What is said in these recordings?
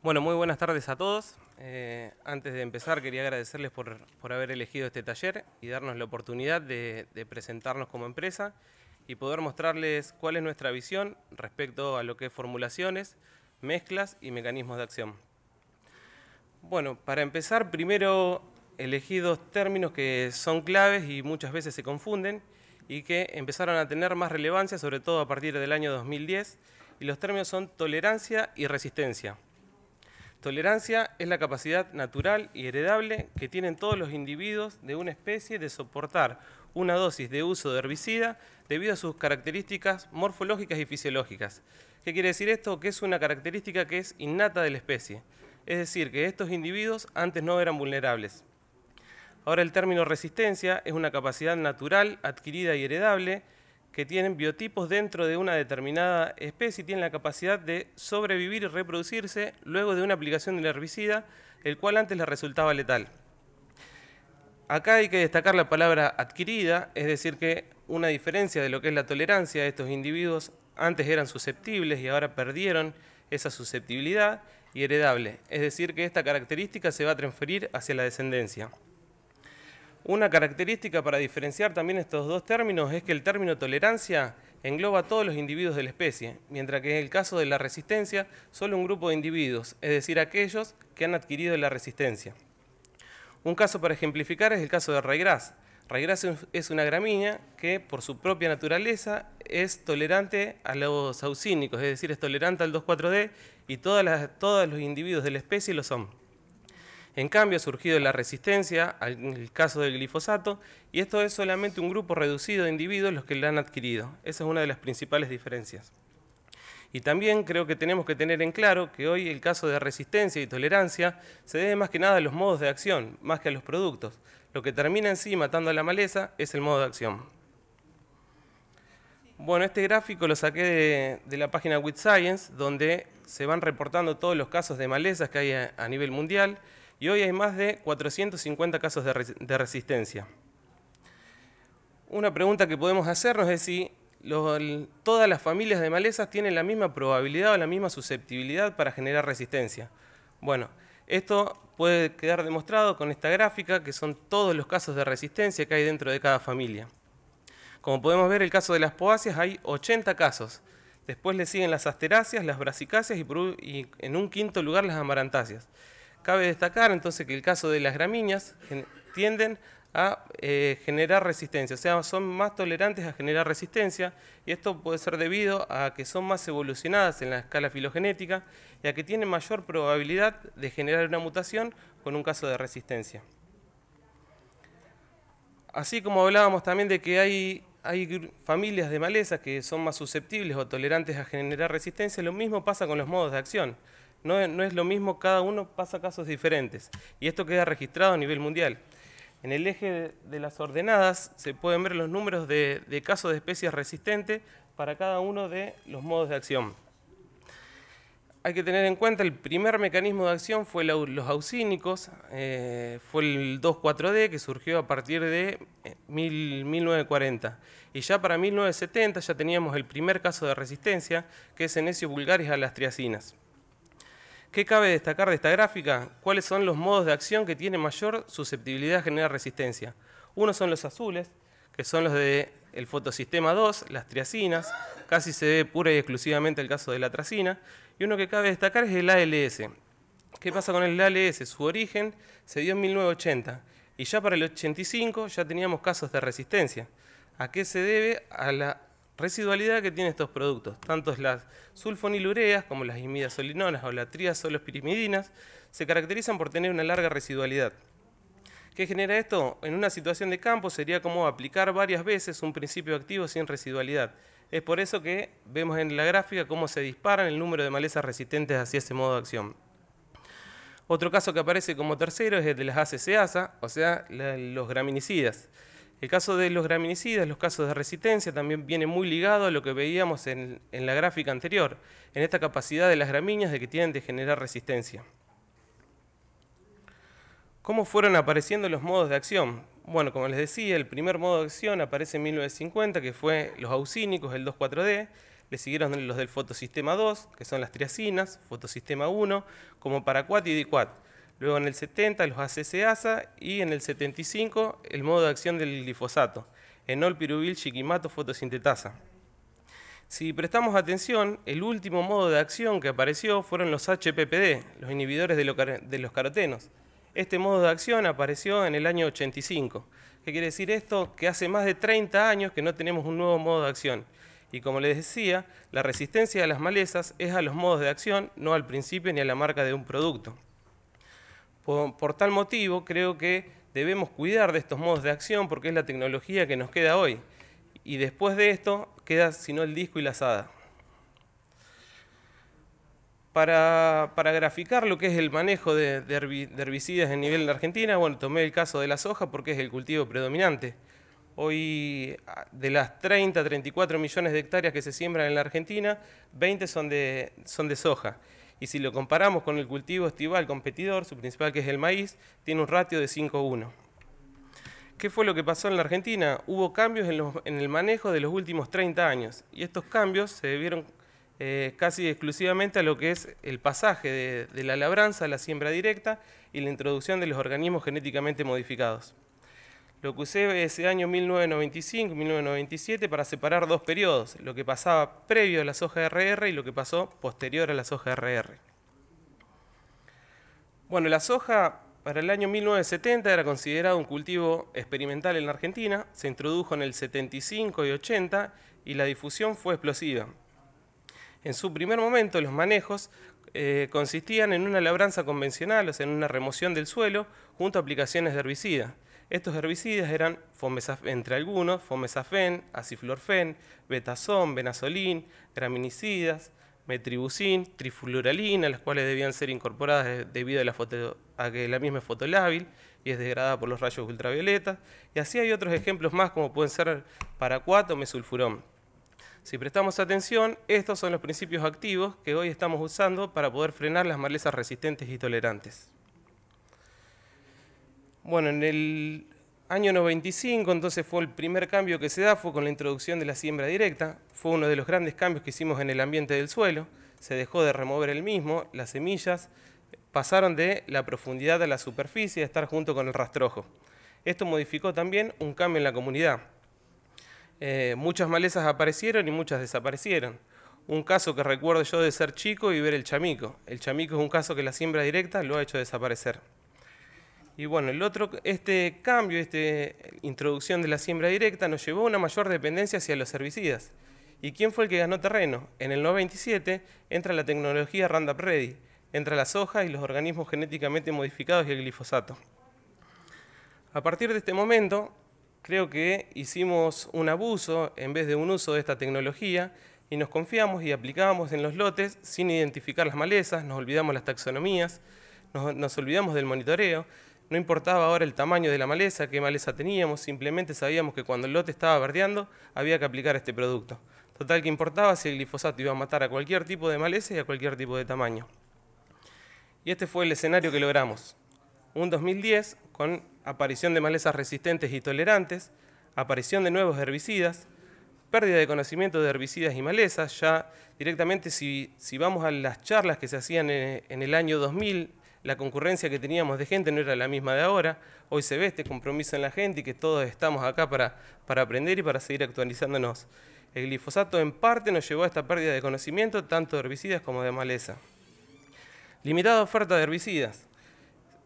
Bueno, muy buenas tardes a todos. Eh, antes de empezar, quería agradecerles por, haber elegido este taller y darnos la oportunidad de, de, presentarnos como empresa y poder mostrarles cuál es nuestra visión respecto a lo que es formulaciones, mezclas y mecanismos de acción. Bueno, para empezar, primero elegí dos términos que son claves y muchas veces se confunden y que empezaron a tener más relevancia, sobre todo a partir del año 2010, y los términos son tolerancia y resistencia. Tolerancia es la capacidad natural y heredable que tienen todos los individuos de una especie de soportar una dosis de uso de herbicida debido a sus características morfológicas y fisiológicas. ¿Qué quiere decir esto? Que es una característica que es innata de la especie. Es decir, que estos individuos antes no eran vulnerables. Ahora el término resistencia es una capacidad natural, adquirida y heredable que tienen biotipos dentro de una determinada especie y tienen la capacidad de sobrevivir y reproducirse luego de una aplicación del herbicida, el cual antes les resultaba letal. Acá hay que destacar la palabra adquirida, es decir, que una diferencia de lo que es la tolerancia de estos individuos, antes eran susceptibles y ahora perdieron esa susceptibilidad y heredable, es decir, que esta característica se va a transferir hacia la descendencia. Una característica para diferenciar también estos dos términos es que el término tolerancia engloba a todos los individuos de la especie, mientras que en el caso de la resistencia, solo un grupo de individuos, es decir, aquellos que han adquirido la resistencia. Un caso para ejemplificar es el caso de Raigras. Raigras es una gramínea que por su propia naturaleza es tolerante a los auxínicos, es decir, es tolerante al 2,4-D y todas todos los individuos de la especie lo son. En cambio, ha surgido la resistencia al caso del glifosato y esto es solamente un grupo reducido de individuos los que la han adquirido. Esa es una de las principales diferencias. Y también creo que tenemos que tener en claro que hoy el caso de resistencia y tolerancia se debe más que nada a los modos de acción, más que a los productos. Lo que termina en sí matando a la maleza es el modo de acción. Bueno, este gráfico lo saqué de, la página With Science, donde se van reportando todos los casos de malezas que hay a nivel mundial y hoy hay más de 450 casos de, resistencia. Una pregunta que podemos hacernos es si todas las familias de malezas tienen la misma probabilidad o la misma susceptibilidad para generar resistencia. Bueno, esto puede quedar demostrado con esta gráfica, que son todos los casos de resistencia que hay dentro de cada familia. Como podemos ver, el caso de las poáceas hay 80 casos. Después le siguen las asteráceas, las brassicáceas y, y en un quinto lugar las amarantáceas. Cabe destacar entonces que el caso de las gramíneas tienden a eh, generar resistencia, o sea, son más tolerantes a generar resistencia y esto puede ser debido a que son más evolucionadas en la escala filogenética y a que tienen mayor probabilidad de generar una mutación con un caso de resistencia. Así como hablábamos también de que hay, hay familias de malezas que son más susceptibles o tolerantes a generar resistencia, lo mismo pasa con los modos de acción. No, es lo mismo, cada uno pasa casos diferentes. Y esto queda registrado a nivel mundial. En el eje de las ordenadas se pueden ver los números de, casos de especies resistentes para cada uno de los modos de acción. Hay que tener en cuenta el primer mecanismo de acción fue los auxínicos, eh, fue el 2,4-D que surgió a partir de 1940. Eh, y ya para 1970 ya teníamos el primer caso de resistencia, que es en vulgaris a las triacinas. ¿Qué cabe destacar de esta gráfica? ¿Cuáles son los modos de acción que tienen mayor susceptibilidad a generar resistencia? Uno son los azules, que son los del fotosistema 2, las triacinas, casi se ve pura y exclusivamente el caso de la tracina, y uno que cabe destacar es el ALS. ¿Qué pasa con el ALS? Su origen se dio en 1980 y ya para el 85 ya teníamos casos de resistencia. ¿A qué se debe? A la residualidad que tienen estos productos, tanto las sulfonilureas como las imidazolinonas o las triazolospirimidinas, se caracterizan por tener una larga residualidad. ¿Qué genera esto? En una situación de campo sería como aplicar varias veces un principio activo sin residualidad. Es por eso que vemos en la gráfica cómo se disparan el número de malezas resistentes hacia ese modo de acción. Otro caso que aparece como tercero es el de las ACCASA, o sea, los graminicidas. El caso de los graminicidas, los casos de resistencia, también viene muy ligado a lo que veíamos en, la gráfica anterior, en esta capacidad de las gramíneas de que tienen de generar resistencia. ¿Cómo fueron apareciendo los modos de acción? Bueno, como les decía, el primer modo de acción aparece en 1950, que fue los auxínicos, el 2,4-D. Le siguieron los del fotosistema 2, que son las triacinas, fotosistema 1, como paraquat y dicuat. Luego en el 70 los ACCASA y en el 75 el modo de acción del glifosato, en shikimato, chiquimato fotosintetasa. Si prestamos atención, el último modo de acción que apareció fueron los HPPD, los inhibidores de, los carotenos. Este modo de acción apareció en el año 85. ¿Qué quiere decir esto? Que hace más de 30 años que no tenemos un nuevo modo de acción. Y como les decía, la resistencia de las malezas es a los modos de acción, no al principio ni a la marca de un producto. Por, tal motivo, creo que debemos cuidar de estos modos de acción porque es la tecnología que nos queda hoy. Y después de esto, queda sino el disco y la asada. Para, graficar lo que es el manejo de, de, herbicidas en nivel de Argentina, bueno, tomé el caso de la soja porque es el cultivo predominante. Hoy, ah, de las 30, 34 millones de hectáreas que se siembran en la Argentina, 20 son de soja. Y si lo comparamos con el cultivo estival competidor, su principal que es el maíz, tiene un ratio de 5-1. ¿Qué fue lo que pasó en la Argentina? Hubo cambios en, el manejo de los últimos 30 años y estos cambios se debieron eh, casi exclusivamente a lo que es el pasaje de la labranza a la siembra directa y la introducción de los organismos genéticamente modificados. Lo que usé ese año 1995-1997 para separar dos periodos, lo que pasaba previo a la soja RR y lo que pasó posterior a la soja RR. Bueno, la soja para el año 1970 era considerada un cultivo experimental en la Argentina, se introdujo en el 75 y 80 y la difusión fue explosiva. En su primer momento los manejos eh, consistían en una labranza convencional, o sea, en una remoción del suelo junto a aplicaciones de herbicida. Estos herbicidas eran entre algunos fomesafen, aciflorfen, betazón, benazolín, graminicidas, metribucín, trifluralina, las cuales debían ser incorporadas debido a, que la misma es fotolábil y es degradada por los rayos ultravioleta. Y así hay otros ejemplos más como pueden ser paracuato, mesulfurón. Si prestamos atención, estos son los principios activos que hoy estamos usando para poder frenar las malezas resistentes y tolerantes. Bueno, en el año 95, entonces fue el primer cambio que se da, fue con la introducción de la siembra directa, fue uno de los grandes cambios que hicimos en el ambiente del suelo, se dejó de remover el mismo, las semillas pasaron de la profundidad a la superficie a estar junto con el rastrojo. Esto modificó también un cambio en la comunidad. Eh, muchas malezas aparecieron y muchas desaparecieron. Un caso que recuerdo yo de ser chico y ver el chamico. El chamico es un caso que la siembra directa lo ha hecho desaparecer. Y bueno, el otro, este cambio, esta introducción de la siembra directa nos llevó a una mayor dependencia hacia los herbicidas. ¿Y quién fue el que ganó terreno? En el 97 entra la tecnología Roundup Ready, entra la soja y los organismos genéticamente modificados y el glifosato. A partir de este momento, creo que hicimos un abuso en vez de un uso de esta tecnología y nos confiamos y aplicábamos en los lotes sin identificar las malezas, nos olvidamos las taxonomías, nos, nos olvidamos del monitoreo no importaba ahora el tamaño de la maleza, qué maleza teníamos, simplemente sabíamos que cuando el lote estaba verdeando había que aplicar este producto. Total que importaba si el glifosato iba a matar a cualquier tipo de maleza y a cualquier tipo de tamaño. Y este fue el escenario que logramos. Un 2010 con aparición de malezas resistentes y tolerantes, aparición de nuevos herbicidas, pérdida de conocimiento de herbicidas y malezas, ya directamente si, vamos a las charlas que se hacían en, en el año 2000 la concurrencia que teníamos de gente no era la misma de ahora. Hoy se ve este compromiso en la gente y que todos estamos acá para, para aprender y para seguir actualizándonos. El glifosato en parte nos llevó a esta pérdida de conocimiento, tanto de herbicidas como de maleza. Limitada oferta de herbicidas.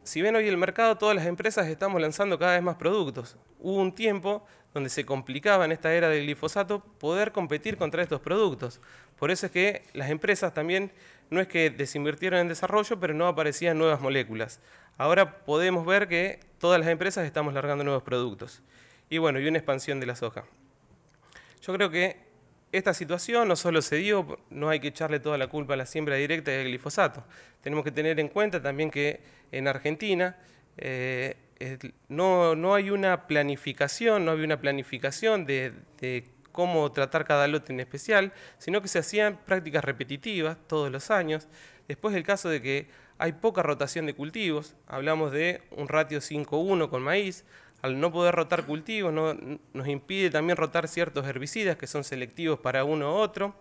Si ven hoy el mercado, todas las empresas estamos lanzando cada vez más productos. Hubo un tiempo donde se complicaba en esta era del glifosato poder competir contra estos productos. Por eso es que las empresas también no es que desinvirtieron en desarrollo, pero no aparecían nuevas moléculas. Ahora podemos ver que todas las empresas estamos largando nuevos productos. Y bueno, y una expansión de la soja. Yo creo que esta situación no solo se dio, no hay que echarle toda la culpa a la siembra directa al glifosato. Tenemos que tener en cuenta también que en Argentina eh, no, hay una planificación, no había una planificación de, de cómo tratar cada lote en especial, sino que se hacían prácticas repetitivas todos los años. Después el caso de que hay poca rotación de cultivos, hablamos de un ratio 5-1 con maíz, al no poder rotar cultivos no, nos impide también rotar ciertos herbicidas que son selectivos para uno u otro.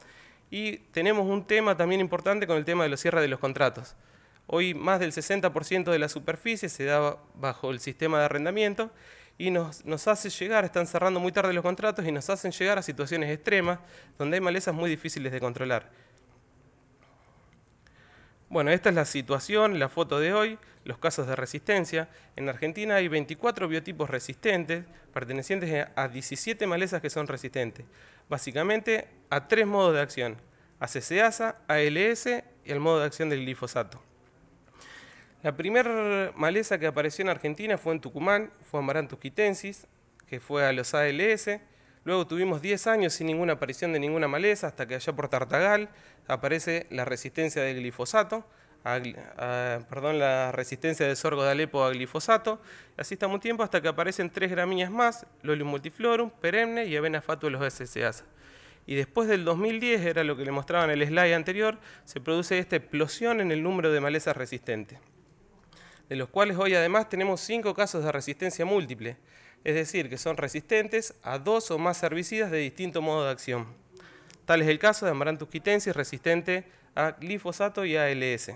Y tenemos un tema también importante con el tema de los cierres de los contratos. Hoy más del 60% de la superficie se da bajo el sistema de arrendamiento y nos, hace llegar, están cerrando muy tarde los contratos y nos hacen llegar a situaciones extremas donde hay malezas muy difíciles de controlar. Bueno, esta es la situación, la foto de hoy, los casos de resistencia. En Argentina hay 24 biotipos resistentes, pertenecientes a 17 malezas que son resistentes, básicamente a tres modos de acción, a CCASA, ALS y el modo de acción del glifosato. La primera maleza que apareció en Argentina fue en Tucumán, fue Amaranthus quitensis, que fue a los ALS. Luego tuvimos 10 años sin ninguna aparición de ninguna maleza, hasta que allá por Tartagal aparece la resistencia del glifosato, perdón, la resistencia del sorgo de Alepo a glifosato. Así está un tiempo hasta que aparecen tres gramíneas más, Lolium multiflorum, perenne y Avena los SCAs. Y después del 2010, era lo que le mostraba en el slide anterior, se produce esta explosión en el número de malezas resistentes de los cuales hoy además tenemos cinco casos de resistencia múltiple, es decir, que son resistentes a dos o más herbicidas de distinto modo de acción. Tal es el caso de Amaranthus quitensis resistente a glifosato y ALS.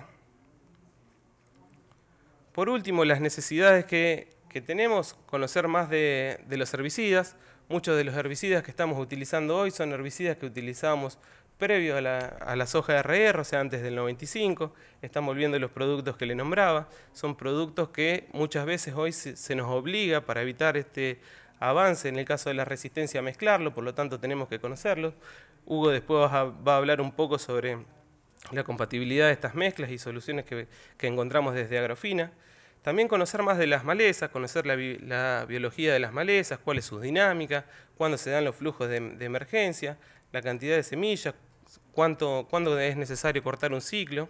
Por último, las necesidades que, tenemos, conocer más de, de los herbicidas, Muchos de los herbicidas que estamos utilizando hoy son herbicidas que utilizábamos previo a la, a la soja RR, o sea, antes del 95. Están volviendo los productos que le nombraba. Son productos que muchas veces hoy se, nos obliga para evitar este avance en el caso de la resistencia a mezclarlo, por lo tanto tenemos que conocerlos. Hugo después va a, hablar un poco sobre la compatibilidad de estas mezclas y soluciones que, encontramos desde Agrofina. También conocer más de las malezas, conocer la, biología de las malezas, cuál es su dinámica, cuándo se dan los flujos de emergencia, la cantidad de semillas, cuándo es necesario cortar un ciclo.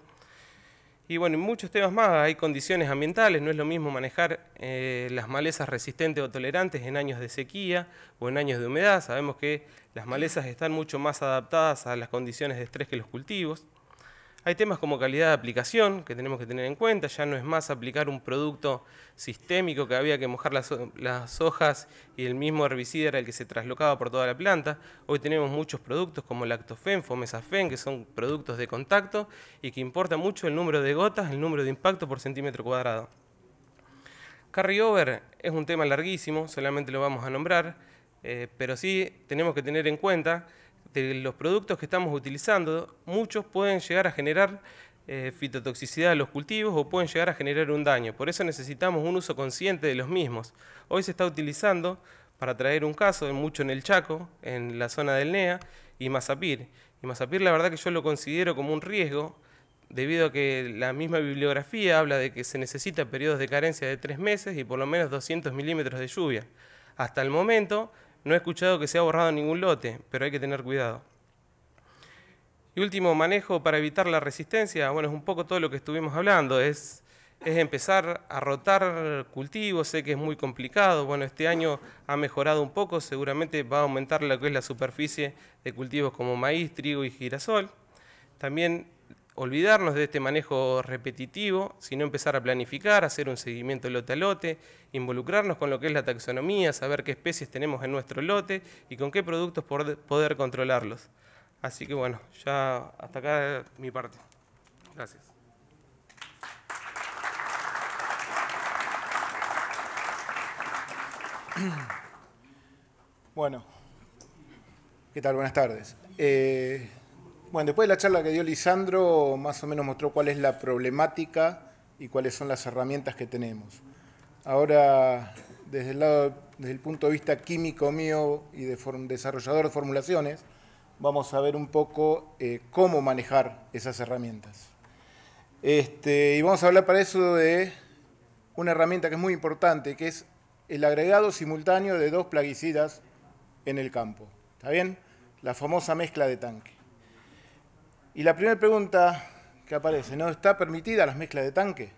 Y bueno, muchos temas más, hay condiciones ambientales, no es lo mismo manejar eh, las malezas resistentes o tolerantes en años de sequía o en años de humedad, sabemos que las malezas están mucho más adaptadas a las condiciones de estrés que los cultivos. Hay temas como calidad de aplicación que tenemos que tener en cuenta, ya no es más aplicar un producto sistémico que había que mojar las, hojas y el mismo herbicida era el que se traslocaba por toda la planta. Hoy tenemos muchos productos como lactofen, fomesafen, que son productos de contacto y que importa mucho el número de gotas, el número de impacto por centímetro cuadrado. Carryover es un tema larguísimo, solamente lo vamos a nombrar, eh, pero sí tenemos que tener en cuenta de este, los productos que estamos utilizando, muchos pueden llegar a generar eh, fitotoxicidad a los cultivos o pueden llegar a generar un daño. Por eso necesitamos un uso consciente de los mismos. Hoy se está utilizando para traer un caso, mucho en el Chaco, en la zona del NEA, y Mazapir. Y Mazapir la verdad que yo lo considero como un riesgo, debido a que la misma bibliografía habla de que se necesita periodos de carencia de tres meses y por lo menos 200 milímetros de lluvia. Hasta el momento no he escuchado que se ha borrado ningún lote, pero hay que tener cuidado. Y último manejo para evitar la resistencia, bueno, es un poco todo lo que estuvimos hablando, es, es empezar a rotar cultivos, sé que es muy complicado, bueno, este año ha mejorado un poco, seguramente va a aumentar lo que es la superficie de cultivos como maíz, trigo y girasol. También olvidarnos de este manejo repetitivo, sino empezar a planificar, hacer un seguimiento lote a lote, involucrarnos con lo que es la taxonomía, saber qué especies tenemos en nuestro lote y con qué productos poder controlarlos. Así que bueno, ya hasta acá mi parte. Gracias. Bueno, ¿qué tal? Buenas tardes. Eh, bueno, después de la charla que dio Lisandro, más o menos mostró cuál es la problemática y cuáles son las herramientas que tenemos. Ahora, desde el, desde el punto de vista químico mío y de desarrollador de formulaciones, vamos a ver un poco eh, cómo manejar esas herramientas. Este, y vamos a hablar para eso de una herramienta que es muy importante, que es el agregado simultáneo de dos plaguicidas en el campo. ¿Está bien? La famosa mezcla de tanque. Y la primera pregunta que aparece, ¿no? ¿Está permitida las mezclas de tanque?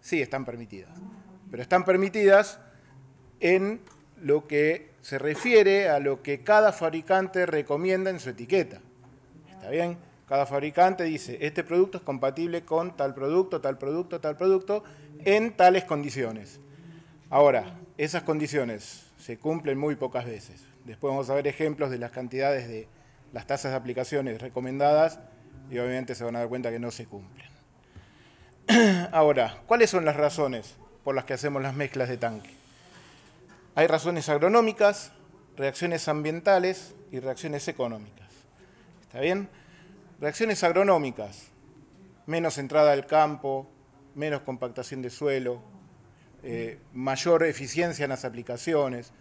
Sí, están permitidas. Pero están permitidas en lo que se refiere a lo que cada fabricante recomienda en su etiqueta. ¿Está bien? Cada fabricante dice, este producto es compatible con tal producto, tal producto, tal producto, en tales condiciones. Ahora, esas condiciones se cumplen muy pocas veces. Después vamos a ver ejemplos de las cantidades de las tasas de aplicaciones recomendadas y obviamente se van a dar cuenta que no se cumplen. Ahora, ¿cuáles son las razones por las que hacemos las mezclas de tanque? Hay razones agronómicas, reacciones ambientales y reacciones económicas. ¿Está bien? Reacciones agronómicas, menos entrada al campo, menos compactación de suelo, eh, mayor eficiencia en las aplicaciones,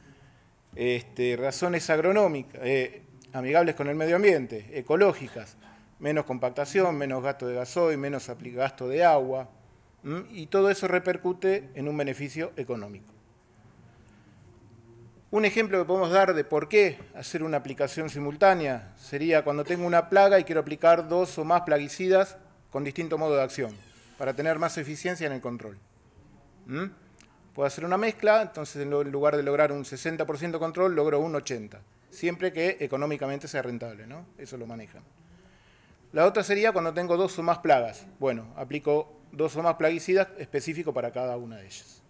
este, razones agronómicas, eh, amigables con el medio ambiente, ecológicas, menos compactación, menos gasto de gasoil, menos gasto de agua, y todo eso repercute en un beneficio económico. Un ejemplo que podemos dar de por qué hacer una aplicación simultánea sería cuando tengo una plaga y quiero aplicar dos o más plaguicidas con distinto modo de acción, para tener más eficiencia en el control. Puedo hacer una mezcla, entonces en lugar de lograr un 60% control, logro un 80%, siempre que económicamente sea rentable, Eso lo manejan. La otra sería cuando tengo dos o más plagas. Bueno, aplico dos o más plaguicidas específicos para cada una de ellas.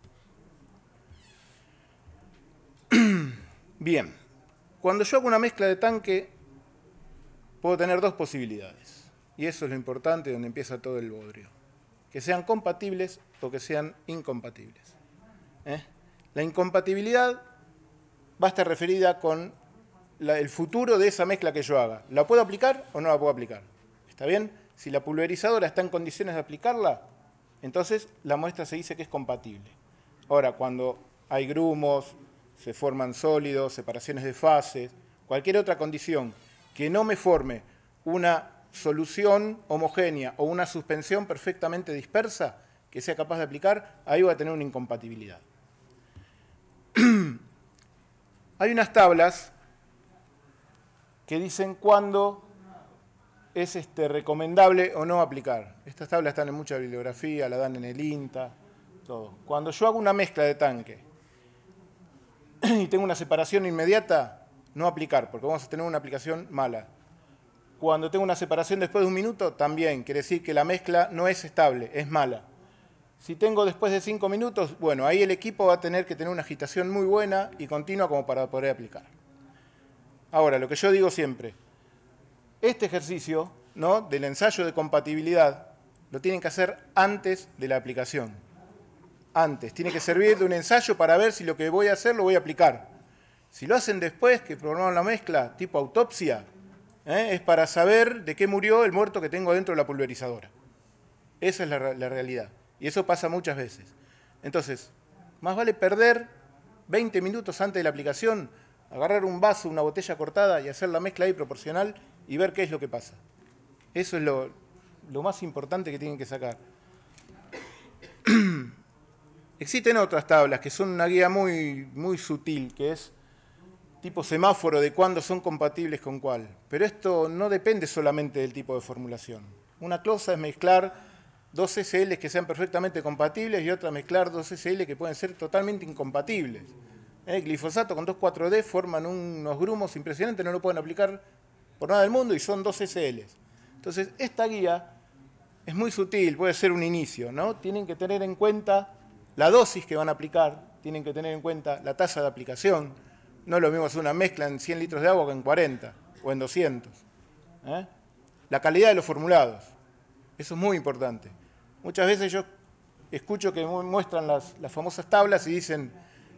Bien, cuando yo hago una mezcla de tanque, puedo tener dos posibilidades. Y eso es lo importante donde empieza todo el bodrio. Que sean compatibles o que sean incompatibles. ¿eh? La incompatibilidad va a estar referida con el futuro de esa mezcla que yo haga. ¿La puedo aplicar o no la puedo aplicar? ¿Está bien? Si la pulverizadora está en condiciones de aplicarla, entonces la muestra se dice que es compatible. Ahora, cuando hay grumos, se forman sólidos, separaciones de fases, cualquier otra condición que no me forme una solución homogénea o una suspensión perfectamente dispersa que sea capaz de aplicar, ahí va a tener una incompatibilidad. Hay unas tablas que dicen cuándo es este, recomendable o no aplicar. Estas tablas están en mucha bibliografía, la dan en el INTA, todo. Cuando yo hago una mezcla de tanque y tengo una separación inmediata, no aplicar, porque vamos a tener una aplicación mala. Cuando tengo una separación después de un minuto, también, quiere decir que la mezcla no es estable, es mala. Si tengo después de cinco minutos, bueno, ahí el equipo va a tener que tener una agitación muy buena y continua como para poder aplicar. Ahora, lo que yo digo siempre, este ejercicio ¿no? del ensayo de compatibilidad lo tienen que hacer antes de la aplicación. Antes. Tiene que servir de un ensayo para ver si lo que voy a hacer lo voy a aplicar. Si lo hacen después, que programaron la mezcla, tipo autopsia, ¿eh? es para saber de qué murió el muerto que tengo dentro de la pulverizadora. Esa es la, la realidad. Y eso pasa muchas veces. Entonces, más vale perder 20 minutos antes de la aplicación, agarrar un vaso, una botella cortada y hacer la mezcla ahí proporcional y ver qué es lo que pasa. Eso es lo, más importante que tienen que sacar. Existen otras tablas que son una guía muy, muy sutil, que es tipo semáforo de cuándo son compatibles con cuál. Pero esto no depende solamente del tipo de formulación. Una cosa es mezclar dos SL que sean perfectamente compatibles y otra mezclar dos SL que pueden ser totalmente incompatibles. El eh, glifosato con 2,4-D forman unos grumos impresionantes, no lo pueden aplicar por nada del mundo y son dos SLs. Entonces, esta guía es muy sutil, puede ser un inicio, ¿no? Tienen que tener en cuenta la dosis que van a aplicar, tienen que tener en cuenta la tasa de aplicación. No lo mismo hacer una mezcla en 100 litros de agua que en 40 o en 200. ¿eh? La calidad de los formulados, eso es muy importante. Muchas veces yo escucho que muestran las, las famosas tablas y dicen,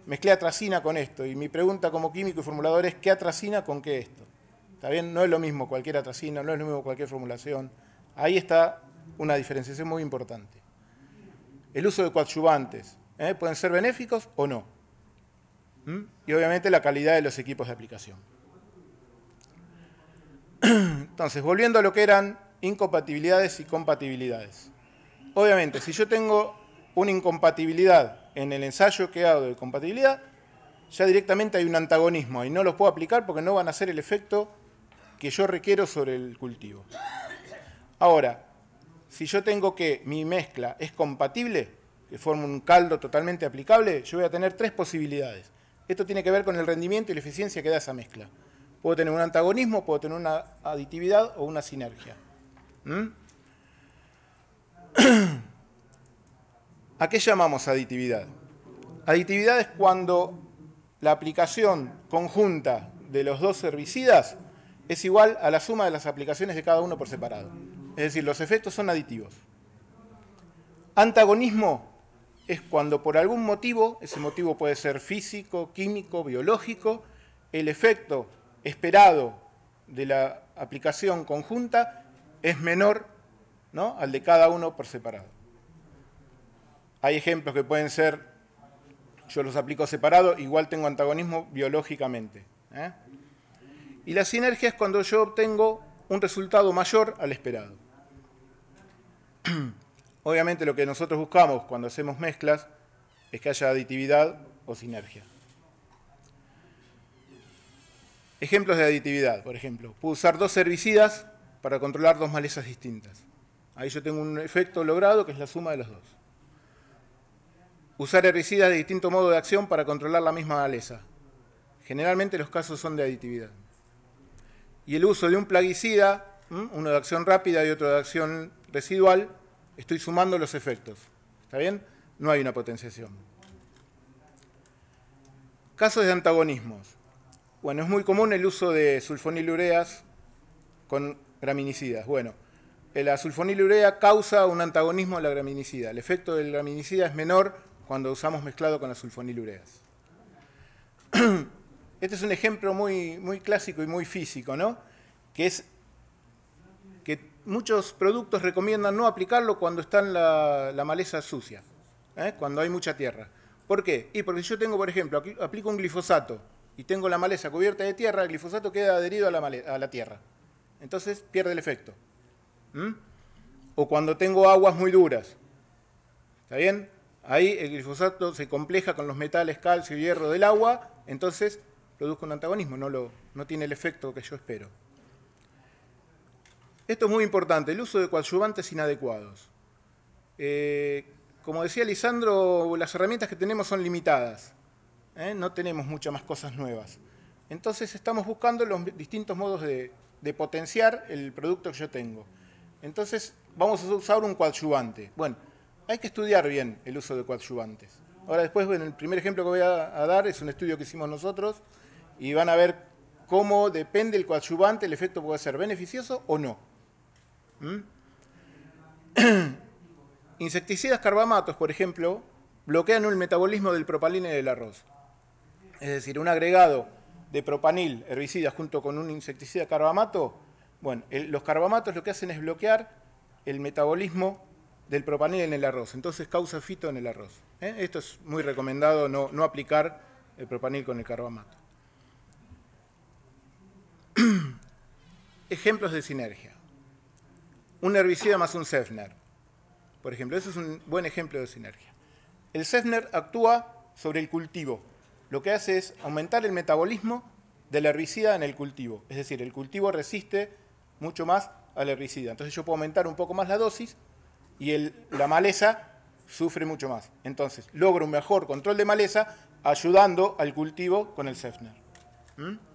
mezclé atracina con esto. Y mi pregunta como químico y formulador es, ¿qué atracina con qué esto? ¿Está bien? No es lo mismo cualquier atracina, no es lo mismo cualquier formulación. Ahí está una diferenciación muy importante. El uso de coadyuvantes, ¿eh? ¿pueden ser benéficos o no? ¿Mm? Y obviamente la calidad de los equipos de aplicación. Entonces, volviendo a lo que eran incompatibilidades y compatibilidades. Obviamente, si yo tengo una incompatibilidad en el ensayo que hago de compatibilidad, ya directamente hay un antagonismo y no los puedo aplicar porque no van a hacer el efecto que yo requiero sobre el cultivo. Ahora, si yo tengo que mi mezcla es compatible, que forma un caldo totalmente aplicable, yo voy a tener tres posibilidades. Esto tiene que ver con el rendimiento y la eficiencia que da esa mezcla. Puedo tener un antagonismo, puedo tener una aditividad o una sinergia. ¿Mm? ¿A qué llamamos aditividad? Aditividad es cuando la aplicación conjunta de los dos herbicidas es igual a la suma de las aplicaciones de cada uno por separado. Es decir, los efectos son aditivos. Antagonismo es cuando por algún motivo, ese motivo puede ser físico, químico, biológico, el efecto esperado de la aplicación conjunta es menor ¿no? al de cada uno por separado. Hay ejemplos que pueden ser, yo los aplico separado, igual tengo antagonismo biológicamente. ¿eh? Y la sinergia es cuando yo obtengo un resultado mayor al esperado. Obviamente lo que nosotros buscamos cuando hacemos mezclas es que haya aditividad o sinergia. Ejemplos de aditividad, por ejemplo. Puedo usar dos herbicidas para controlar dos malezas distintas. Ahí yo tengo un efecto logrado que es la suma de los dos. Usar herbicidas de distinto modo de acción para controlar la misma maleza. Generalmente los casos son de aditividad y el uso de un plaguicida, uno de acción rápida y otro de acción residual, estoy sumando los efectos. ¿Está bien? No hay una potenciación. Casos de antagonismos. Bueno, es muy común el uso de sulfonilureas con graminicidas. Bueno, eh, la sulfonilurea causa un antagonismo a la graminicida. El efecto del graminicida es menor cuando usamos mezclado con las sulfonilureas. Este es un ejemplo muy, muy clásico y muy físico, ¿no? Que es que muchos productos recomiendan no aplicarlo cuando está la, maleza sucia, ¿eh? cuando hay mucha tierra. ¿Por qué? Y porque yo tengo, por ejemplo, aplico un glifosato y tengo la maleza cubierta de tierra, el glifosato queda adherido a la, a la tierra. Entonces pierde el efecto. O cuando tengo aguas muy duras. ¿Está bien? Ahí el glifosato se compleja con los metales calcio y hierro del agua, entonces produzca un antagonismo, no, lo, no tiene el efecto que yo espero. Esto es muy importante, el uso de coadyuvantes inadecuados. Eh, como decía Lisandro, las herramientas que tenemos son limitadas, ¿eh? no tenemos muchas más cosas nuevas. Entonces estamos buscando los distintos modos de, potenciar el producto que yo tengo. Entonces vamos a usar un coadyuvante. Bueno, hay que estudiar bien el uso de coadyuvantes. Ahora después, el primer ejemplo que voy a, a dar es un estudio que hicimos nosotros, y van a ver cómo depende el coadyuvante, el efecto puede ser beneficioso o no. ¿Mm? Insecticidas carbamatos, por ejemplo, bloquean el metabolismo del propanil en el arroz. Es decir, un agregado de propanil herbicida junto con un insecticida carbamato, bueno, los carbamatos lo que hacen es bloquear el metabolismo del propanil en el arroz, entonces causa fito en el arroz. ¿eh? Esto es muy recomendado no aplicar el propanil con el carbamato. Ejemplos de sinergia. Un herbicida más un Cefner, por ejemplo. Ese es un buen ejemplo de sinergia. El Cefner actúa sobre el cultivo. Lo que hace es aumentar el metabolismo del herbicida en el cultivo. Es decir, el cultivo resiste mucho más al herbicida. Entonces yo puedo aumentar un poco más la dosis y la maleza sufre mucho más. Entonces logro un mejor control de maleza ayudando al cultivo con el Cefner. ¿Mm?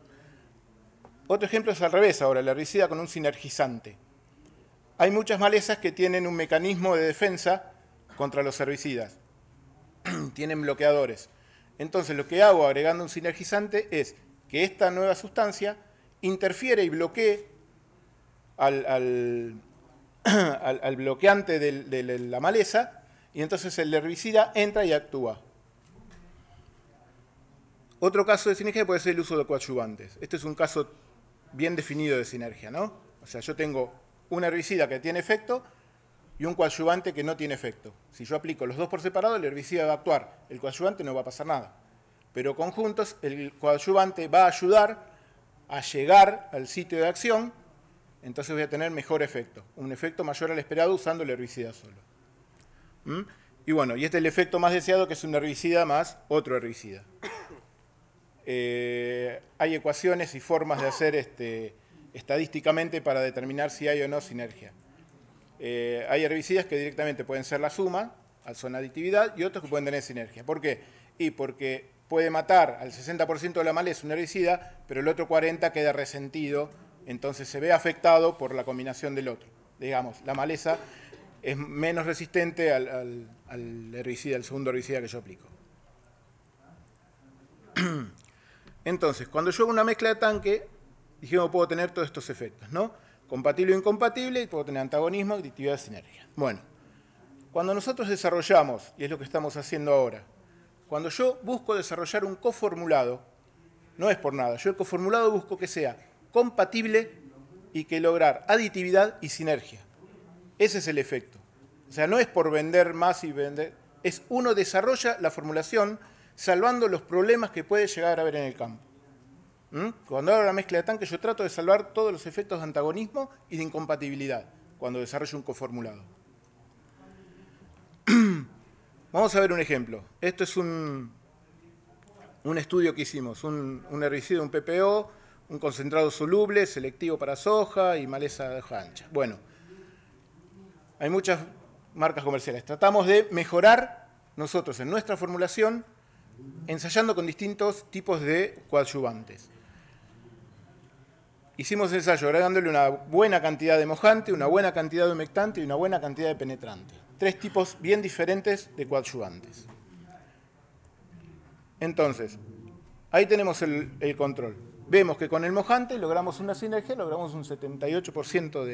Otro ejemplo es al revés ahora, el herbicida con un sinergizante. Hay muchas malezas que tienen un mecanismo de defensa contra los herbicidas. tienen bloqueadores. Entonces lo que hago agregando un sinergizante es que esta nueva sustancia interfiere y bloquee al, bloqueante de la maleza y entonces el herbicida entra y actúa. Otro caso de sinergia puede ser el uso de coadyuvantes. Este es un caso bien definido de sinergia, ¿no? O sea, yo tengo un herbicida que tiene efecto y un coadyuvante que no tiene efecto. Si yo aplico los dos por separado, el herbicida va a actuar, el coadyuvante no va a pasar nada. Pero conjuntos, el coadyuvante va a ayudar a llegar al sitio de acción, entonces voy a tener mejor efecto, un efecto mayor al esperado usando el herbicida solo. ¿Mm? Y bueno, y este es el efecto más deseado que es un herbicida más otro herbicida. Eh, hay ecuaciones y formas de hacer este, estadísticamente para determinar si hay o no sinergia. Eh, hay herbicidas que directamente pueden ser la suma, al son aditividad, y otros que pueden tener sinergia. ¿Por qué? Y porque puede matar al 60% de la maleza un herbicida, pero el otro 40% queda resentido, entonces se ve afectado por la combinación del otro. Digamos, la maleza es menos resistente al herbicida, al segundo herbicida que yo aplico. Entonces, cuando yo hago una mezcla de tanque, dijimos, puedo tener todos estos efectos, ¿no? Compatible o incompatible, puedo tener antagonismo, y sinergia. Bueno, cuando nosotros desarrollamos, y es lo que estamos haciendo ahora, cuando yo busco desarrollar un coformulado, no es por nada, yo el coformulado busco que sea compatible y que lograr aditividad y sinergia. Ese es el efecto. O sea, no es por vender más y vender, es uno desarrolla la formulación salvando los problemas que puede llegar a haber en el campo. ¿Mm? Cuando hago la mezcla de tanques, yo trato de salvar todos los efectos de antagonismo y de incompatibilidad cuando desarrollo un coformulado. Vamos a ver un ejemplo. Esto es un, un estudio que hicimos, un, un herbicida, un PPO, un concentrado soluble, selectivo para soja y maleza de hoja ancha. Bueno, hay muchas marcas comerciales. Tratamos de mejorar nosotros en nuestra formulación ensayando con distintos tipos de coadyuvantes. Hicimos el ensayo agregándole una buena cantidad de mojante, una buena cantidad de humectante y una buena cantidad de penetrante. Tres tipos bien diferentes de coadyuvantes. Entonces, ahí tenemos el, control. Vemos que con el mojante logramos una sinergia, logramos un 78%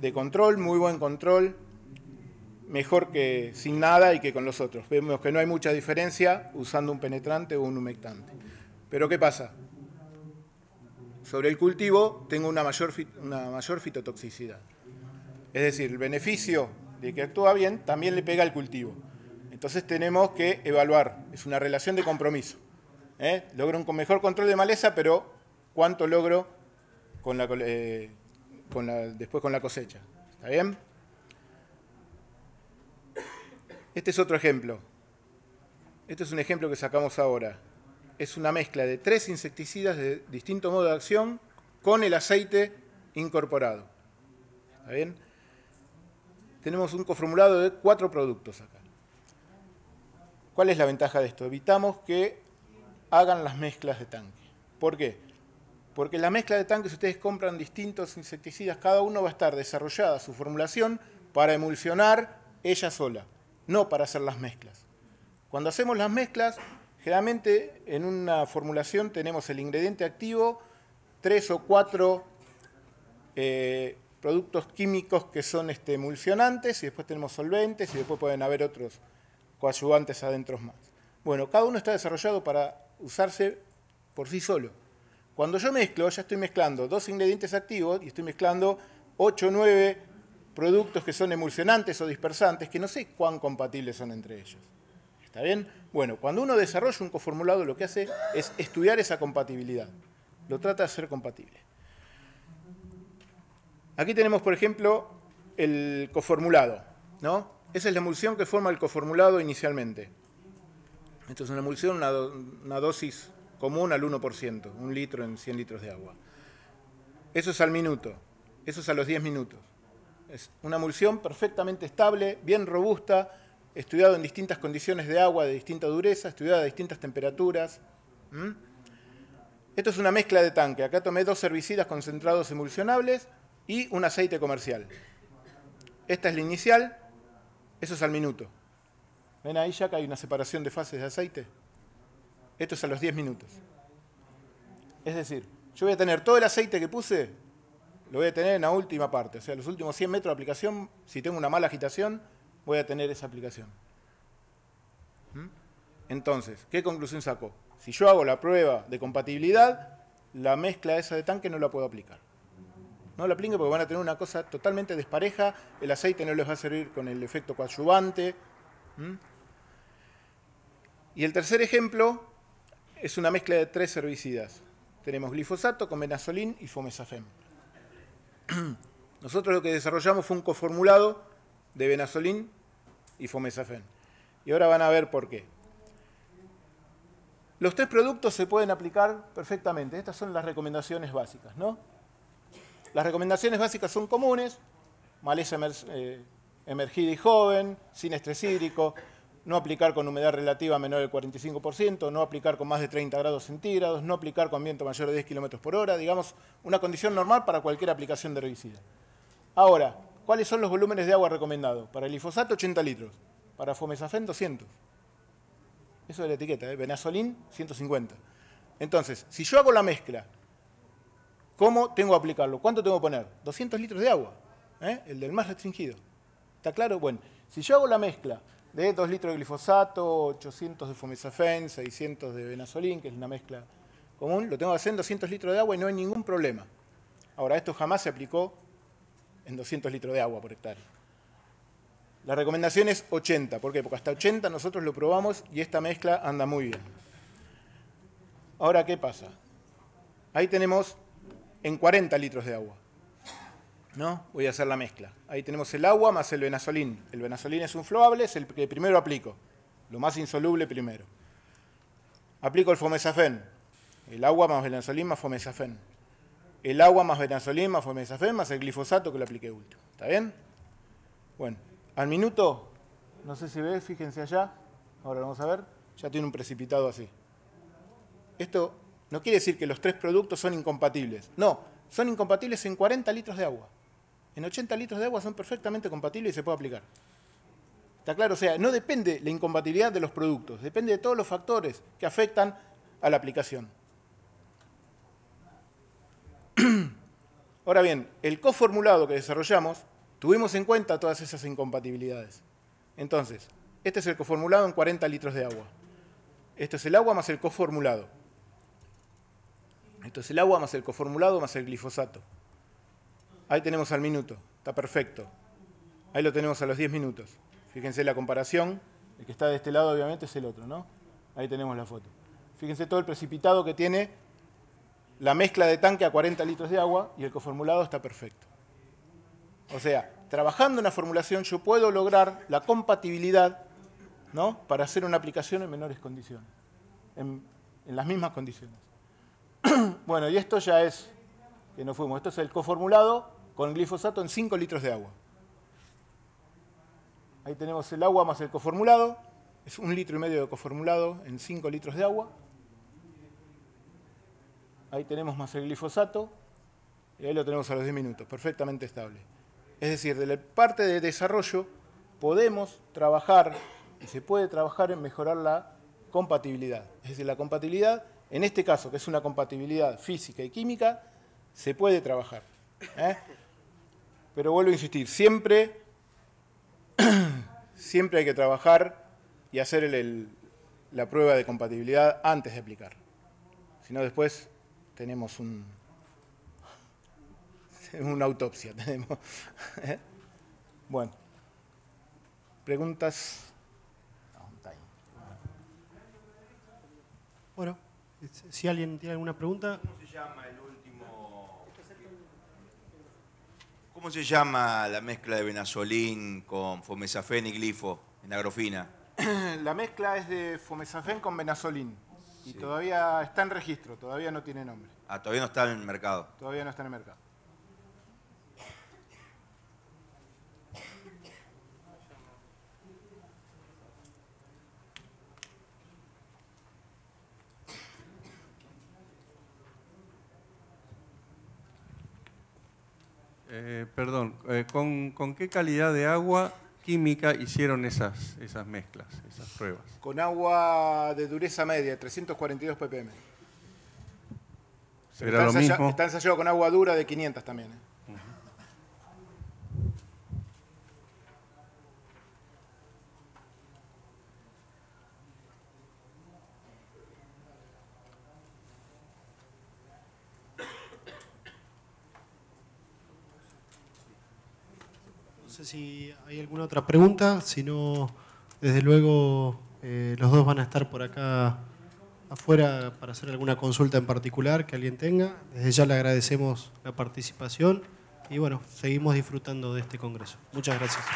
de control, muy buen control, mejor que sin nada y que con los otros. Vemos que no hay mucha diferencia usando un penetrante o un humectante. Pero ¿qué pasa? Sobre el cultivo tengo una mayor, una mayor fitotoxicidad. Es decir, el beneficio de que actúa bien también le pega al cultivo. Entonces tenemos que evaluar, es una relación de compromiso. ¿eh? Logro un mejor control de maleza, pero ¿cuánto logro con la, eh, después con la cosecha? ¿Está bien? Este es otro ejemplo. Este es un ejemplo que sacamos ahora. Es una mezcla de tres insecticidas de distinto modo de acción con el aceite incorporado. ¿Está bien? Tenemos un coformulado de cuatro productos acá. ¿Cuál es la ventaja de esto? Evitamos que hagan las mezclas de tanque. ¿Por qué? Porque la mezcla de tanques, ustedes compran distintos insecticidas, cada uno va a estar desarrollada su formulación para emulsionar ella sola no para hacer las mezclas. Cuando hacemos las mezclas, generalmente en una formulación tenemos el ingrediente activo, tres o cuatro eh, productos químicos que son este, emulsionantes y después tenemos solventes y después pueden haber otros coadyuvantes adentro más. Bueno, cada uno está desarrollado para usarse por sí solo. Cuando yo mezclo, ya estoy mezclando dos ingredientes activos y estoy mezclando ocho, o 9 productos que son emulsionantes o dispersantes que no sé cuán compatibles son entre ellos. ¿Está bien? Bueno, cuando uno desarrolla un coformulado lo que hace es estudiar esa compatibilidad. Lo trata de ser compatible. Aquí tenemos, por ejemplo, el coformulado. ¿no? Esa es la emulsión que forma el coformulado inicialmente. Esto es una emulsión, una dosis común al 1%, un litro en 100 litros de agua. Eso es al minuto, eso es a los 10 minutos. Es una emulsión perfectamente estable, bien robusta, estudiado en distintas condiciones de agua de distinta dureza, estudiada a distintas temperaturas. Esto es una mezcla de tanque. Acá tomé dos herbicidas concentrados emulsionables y un aceite comercial. Esta es la inicial, eso es al minuto. ¿Ven ahí ya que hay una separación de fases de aceite? Esto es a los 10 minutos. Es decir, yo voy a tener todo el aceite que puse lo voy a tener en la última parte. O sea, los últimos 100 metros de aplicación, si tengo una mala agitación, voy a tener esa aplicación. ¿Mm? Entonces, ¿qué conclusión sacó? Si yo hago la prueba de compatibilidad, la mezcla esa de tanque no la puedo aplicar. No la apliquen porque van a tener una cosa totalmente despareja, el aceite no les va a servir con el efecto coadyuvante. Y el tercer ejemplo es una mezcla de tres herbicidas. Tenemos glifosato con y fomesafem. Nosotros lo que desarrollamos fue un coformulado de Benazolín y Fomesafen. Y ahora van a ver por qué. Los tres productos se pueden aplicar perfectamente. Estas son las recomendaciones básicas, ¿no? Las recomendaciones básicas son comunes, maleza eh, emergida y joven, sin estrés hídrico, no aplicar con humedad relativa menor del 45%, no aplicar con más de 30 grados centígrados, no aplicar con viento mayor de 10 kilómetros por hora, digamos, una condición normal para cualquier aplicación de herbicida. Ahora, ¿cuáles son los volúmenes de agua recomendados? Para el glifosato 80 litros, para fomesafén, 200. Eso es la etiqueta, ¿eh? Benazolín 150. Entonces, si yo hago la mezcla, ¿cómo tengo que aplicarlo? ¿Cuánto tengo que poner? 200 litros de agua, ¿eh? el del más restringido. ¿Está claro? Bueno, si yo hago la mezcla de 2 litros de glifosato, 800 de fomesafén, 600 de benazolín, que es una mezcla común. Lo tengo que hacer en 200 litros de agua y no hay ningún problema. Ahora, esto jamás se aplicó en 200 litros de agua por hectárea. La recomendación es 80. ¿Por qué? Porque hasta 80 nosotros lo probamos y esta mezcla anda muy bien. Ahora, ¿qué pasa? Ahí tenemos en 40 litros de agua. ¿no? Voy a hacer la mezcla. Ahí tenemos el agua más el benazolín. El benazolín es un floable, es el que primero aplico, lo más insoluble primero. Aplico el fomesafén. el agua más benazolín más fomesafén. El agua más benazolín más fomesafén más el glifosato que lo apliqué último. ¿Está bien? Bueno, al minuto, no sé si ve, fíjense allá, ahora vamos a ver, ya tiene un precipitado así. Esto no quiere decir que los tres productos son incompatibles, no, son incompatibles en 40 litros de agua en 80 litros de agua son perfectamente compatibles y se puede aplicar. ¿Está claro? O sea, no depende la incompatibilidad de los productos, depende de todos los factores que afectan a la aplicación. Ahora bien, el coformulado que desarrollamos, tuvimos en cuenta todas esas incompatibilidades. Entonces, este es el coformulado en 40 litros de agua. Esto es el agua más el coformulado. Esto es el agua más el coformulado más el glifosato. Ahí tenemos al minuto, está perfecto. Ahí lo tenemos a los 10 minutos. Fíjense la comparación. El que está de este lado obviamente es el otro, ¿no? Ahí tenemos la foto. Fíjense todo el precipitado que tiene la mezcla de tanque a 40 litros de agua y el coformulado está perfecto. O sea, trabajando en la formulación yo puedo lograr la compatibilidad ¿no? para hacer una aplicación en menores condiciones, en las mismas condiciones. bueno, y esto ya es que nos fuimos. Esto es el coformulado con glifosato en 5 litros de agua. Ahí tenemos el agua más el coformulado. Es un litro y medio de coformulado en 5 litros de agua. Ahí tenemos más el glifosato. Y ahí lo tenemos a los 10 minutos, perfectamente estable. Es decir, de la parte de desarrollo podemos trabajar y se puede trabajar en mejorar la compatibilidad. Es decir, la compatibilidad, en este caso, que es una compatibilidad física y química, se puede trabajar. ¿eh? Pero vuelvo a insistir, siempre, siempre hay que trabajar y hacer la prueba de compatibilidad antes de aplicar. Si no, después tenemos un, una autopsia. Tenemos. ¿eh? Bueno, preguntas. Bueno, si alguien tiene alguna pregunta. llama ¿Cómo se llama la mezcla de Benazolín con fomesafén y glifo en agrofina? La mezcla es de fomesafén con benazolín. Y todavía está en registro, todavía no tiene nombre. Ah, todavía no está en el mercado. Todavía no está en el mercado. Eh, perdón, eh, ¿con, qué calidad de agua química hicieron esas, esas mezclas, esas pruebas? Con agua de dureza media, 342 ppm. lo mismo. está ensayado con agua dura de 500 también. Eh. alguna otra pregunta, si no, desde luego eh, los dos van a estar por acá afuera para hacer alguna consulta en particular que alguien tenga. Desde ya le agradecemos la participación y bueno, seguimos disfrutando de este congreso. Muchas gracias.